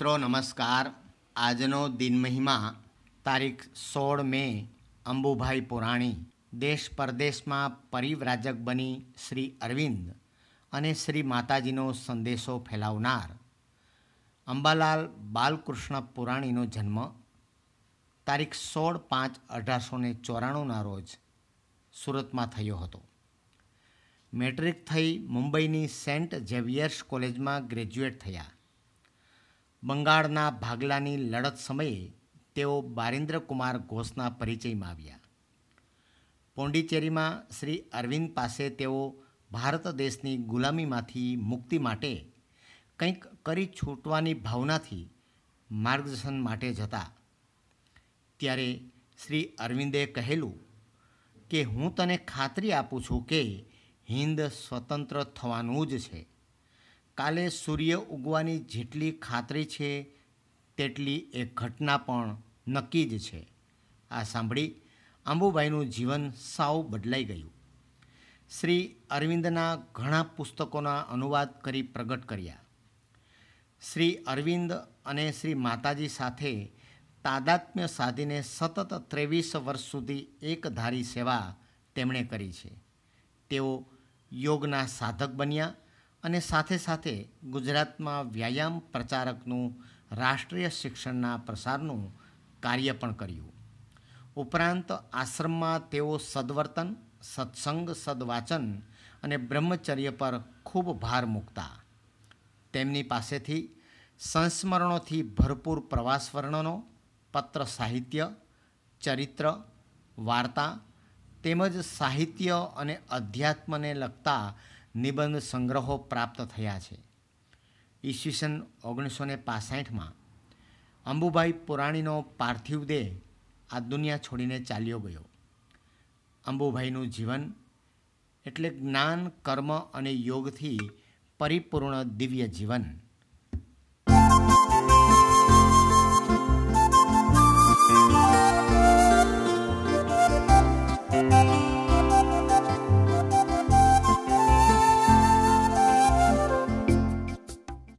મિત્રો નમસ્કાર આજનો દિન મહિમા તારીખ સોળ મે અંબુભાઈ પુરાણી દેશ પરદેશમાં પરિવ્રાજક બની શ્રી અરવિંદ અને શ્રી માતાજીનો સંદેશો ફેલાવનાર અંબાલાલ બાલકૃષ્ણ પુરાણીનો જન્મ તારીખ સોળ પાંચ અઢારસો ને ચોરાણુંના રોજ સુરતમાં થયો હતો મેટ્રિક થઈ મુંબઈની સેન્ટ ઝેવિયર્સ કોલેજમાં ગ્રેજ્યુએટ થયા બંગાળના ભાગલાની લડત સમયે તેઓ બારિન્દ્રકુમાર ઘોષના પરિચયમાં આવ્યા પોંડિચેરીમાં શ્રી અરવિંદ પાસે તેઓ ભારત દેશની ગુલામીમાંથી મુક્તિ માટે કંઈક કરી છૂટવાની ભાવનાથી માર્ગદર્શન માટે જતા ત્યારે શ્રી અરવિંદે કહેલું કે હું તને ખાતરી આપું છું કે હિન્દ સ્વતંત્ર થવાનું જ છે કાલે સૂર્ય ઉગવાની જેટલી ખાતરી છે તેટલી એ ઘટના પણ નક્કી જ છે આ સાંભળી અંબુભાઈનું જીવન સાવ બદલાઈ ગયું શ્રી અરવિંદના ઘણા પુસ્તકોના અનુવાદ કરી પ્રગટ કર્યા શ્રી અરવિંદ અને શ્રી માતાજી સાથે તાદાત્મ્ય સાધીને સતત ત્રેવીસ વર્ષ સુધી એકધારી સેવા તેમણે કરી છે તેઓ યોગના સાધક બન્યા અને સાથે સાથે ગુજરાતમાં વ્યાયામ પ્રચારકનું રાષ્ટ્રીય શિક્ષણના પ્રસારનું કાર્ય પણ કર્યું ઉપરાંત આશ્રમમાં તેઓ સદવર્તન સત્સંગ સદવાચન અને બ્રહ્મચર્ય પર ખૂબ ભાર મૂકતા તેમની પાસેથી સંસ્મરણોથી ભરપૂર પ્રવાસ વર્ણનો પત્ર સાહિત્ય ચરિત્ર વાર્તા તેમજ સાહિત્ય અને અધ્યાત્મને લગતા નિબંધ સંગ્રહો પ્રાપ્ત થયા છે ઈસવીસન ઓગણીસો ને પાસઠમાં અંબુભાઈ પુરાણીનો પાર્થિવ દેહ આ દુનિયા છોડીને ચાલ્યો ગયો અંબુભાઈનું જીવન એટલે જ્ઞાન કર્મ અને યોગથી પરિપૂર્ણ દિવ્ય જીવન